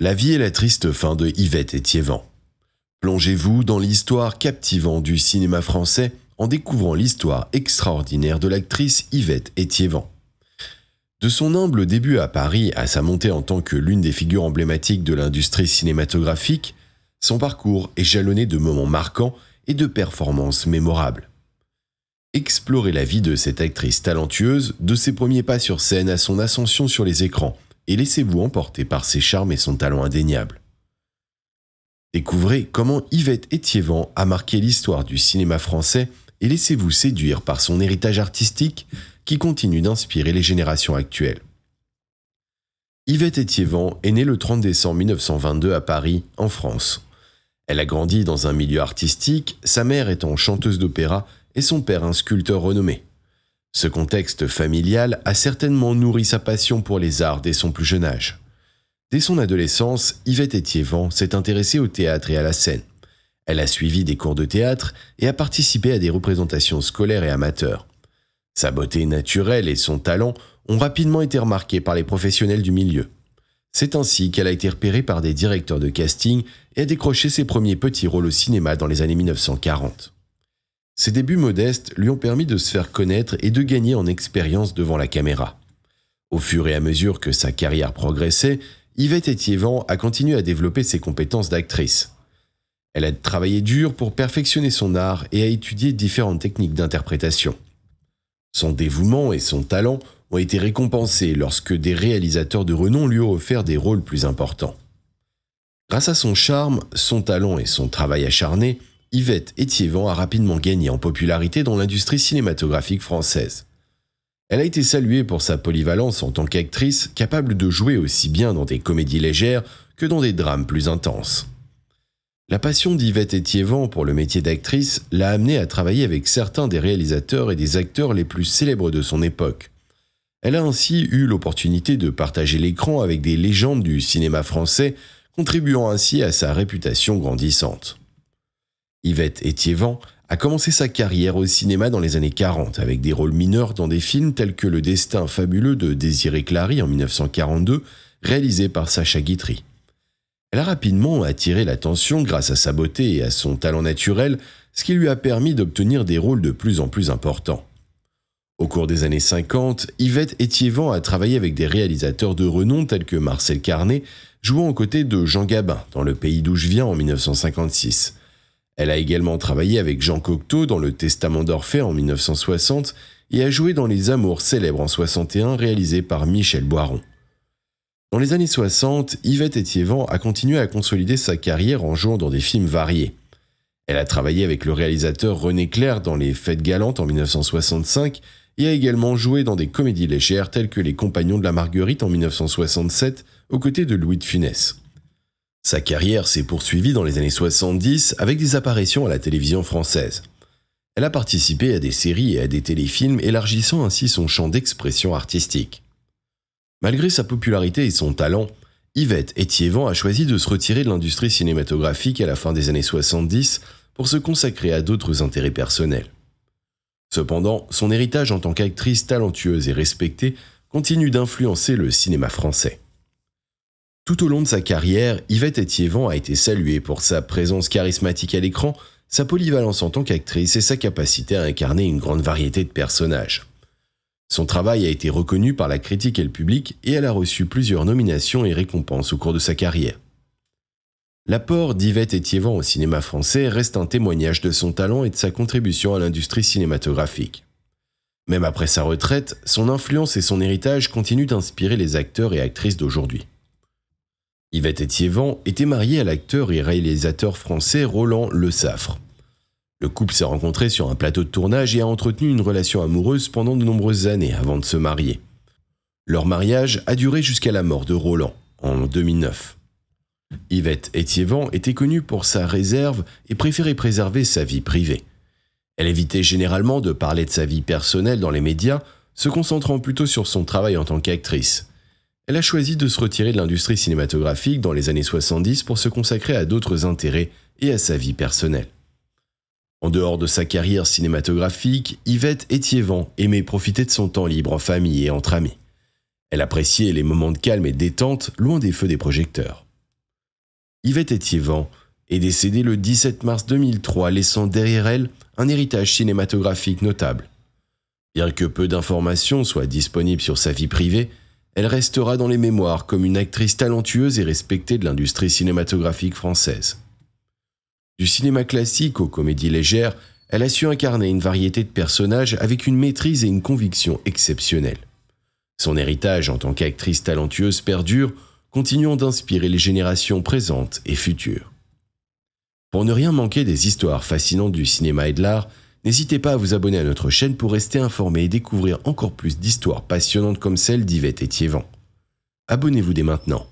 La vie et la triste fin de Yvette Etiévent. Plongez-vous dans l'histoire captivante du cinéma français en découvrant l'histoire extraordinaire de l'actrice Yvette Etiévan. De son humble début à Paris à sa montée en tant que l'une des figures emblématiques de l'industrie cinématographique, son parcours est jalonné de moments marquants et de performances mémorables. Explorez la vie de cette actrice talentueuse, de ses premiers pas sur scène à son ascension sur les écrans, et laissez-vous emporter par ses charmes et son talent indéniable. Découvrez comment Yvette Étiévent a marqué l'histoire du cinéma français et laissez-vous séduire par son héritage artistique qui continue d'inspirer les générations actuelles. Yvette Étiévent est née le 30 décembre 1922 à Paris, en France. Elle a grandi dans un milieu artistique, sa mère étant chanteuse d'opéra et son père un sculpteur renommé. Ce contexte familial a certainement nourri sa passion pour les arts dès son plus jeune âge. Dès son adolescence, Yvette Etiévan s'est intéressée au théâtre et à la scène. Elle a suivi des cours de théâtre et a participé à des représentations scolaires et amateurs. Sa beauté naturelle et son talent ont rapidement été remarqués par les professionnels du milieu. C'est ainsi qu'elle a été repérée par des directeurs de casting et a décroché ses premiers petits rôles au cinéma dans les années 1940. Ses débuts modestes lui ont permis de se faire connaître et de gagner en expérience devant la caméra. Au fur et à mesure que sa carrière progressait, Yvette Etiévan a continué à développer ses compétences d'actrice. Elle a travaillé dur pour perfectionner son art et a étudié différentes techniques d'interprétation. Son dévouement et son talent ont été récompensés lorsque des réalisateurs de renom lui ont offert des rôles plus importants. Grâce à son charme, son talent et son travail acharné, Yvette Étiévent a rapidement gagné en popularité dans l'industrie cinématographique française. Elle a été saluée pour sa polyvalence en tant qu'actrice, capable de jouer aussi bien dans des comédies légères que dans des drames plus intenses. La passion d'Yvette Etiévent pour le métier d'actrice l'a amenée à travailler avec certains des réalisateurs et des acteurs les plus célèbres de son époque. Elle a ainsi eu l'opportunité de partager l'écran avec des légendes du cinéma français, contribuant ainsi à sa réputation grandissante. Yvette Etiévant a commencé sa carrière au cinéma dans les années 40 avec des rôles mineurs dans des films tels que Le destin fabuleux de Désiré Clary en 1942, réalisé par Sacha Guitry. Elle a rapidement attiré l'attention grâce à sa beauté et à son talent naturel, ce qui lui a permis d'obtenir des rôles de plus en plus importants. Au cours des années 50, Yvette Etiévant a travaillé avec des réalisateurs de renom tels que Marcel Carnet, jouant aux côtés de Jean Gabin dans Le pays d'où je viens en 1956. Elle a également travaillé avec Jean Cocteau dans Le Testament d'Orphée en 1960 et a joué dans Les Amours célèbres en 1961 réalisé par Michel Boiron. Dans les années 60, Yvette Étiévent a continué à consolider sa carrière en jouant dans des films variés. Elle a travaillé avec le réalisateur René Clair dans Les Fêtes Galantes en 1965 et a également joué dans des comédies légères telles que Les Compagnons de la Marguerite en 1967 aux côtés de Louis de Funès. Sa carrière s'est poursuivie dans les années 70 avec des apparitions à la télévision française. Elle a participé à des séries et à des téléfilms, élargissant ainsi son champ d'expression artistique. Malgré sa popularité et son talent, Yvette etiévant a choisi de se retirer de l'industrie cinématographique à la fin des années 70 pour se consacrer à d'autres intérêts personnels. Cependant, son héritage en tant qu'actrice talentueuse et respectée continue d'influencer le cinéma français. Tout au long de sa carrière, Yvette Etievan a été saluée pour sa présence charismatique à l'écran, sa polyvalence en tant qu'actrice et sa capacité à incarner une grande variété de personnages. Son travail a été reconnu par la critique et le public et elle a reçu plusieurs nominations et récompenses au cours de sa carrière. L'apport d'Yvette Etiévan au cinéma français reste un témoignage de son talent et de sa contribution à l'industrie cinématographique. Même après sa retraite, son influence et son héritage continuent d'inspirer les acteurs et actrices d'aujourd'hui. Yvette Etiévan était mariée à l'acteur et réalisateur français Roland Le Saffre. Le couple s'est rencontré sur un plateau de tournage et a entretenu une relation amoureuse pendant de nombreuses années avant de se marier. Leur mariage a duré jusqu'à la mort de Roland, en 2009. Yvette Etiévan était connue pour sa réserve et préférait préserver sa vie privée. Elle évitait généralement de parler de sa vie personnelle dans les médias, se concentrant plutôt sur son travail en tant qu'actrice. Elle a choisi de se retirer de l'industrie cinématographique dans les années 70 pour se consacrer à d'autres intérêts et à sa vie personnelle. En dehors de sa carrière cinématographique, Yvette Étiévent aimait profiter de son temps libre en famille et entre amis. Elle appréciait les moments de calme et détente loin des feux des projecteurs. Yvette Étiévent est décédée le 17 mars 2003, laissant derrière elle un héritage cinématographique notable. Bien que peu d'informations soient disponibles sur sa vie privée, elle restera dans les mémoires comme une actrice talentueuse et respectée de l'industrie cinématographique française. Du cinéma classique aux comédies légères, elle a su incarner une variété de personnages avec une maîtrise et une conviction exceptionnelles. Son héritage en tant qu'actrice talentueuse perdure, continuant d'inspirer les générations présentes et futures. Pour ne rien manquer des histoires fascinantes du cinéma et de l'art, N'hésitez pas à vous abonner à notre chaîne pour rester informé et découvrir encore plus d'histoires passionnantes comme celle d'Yvette Thievan. Abonnez-vous dès maintenant.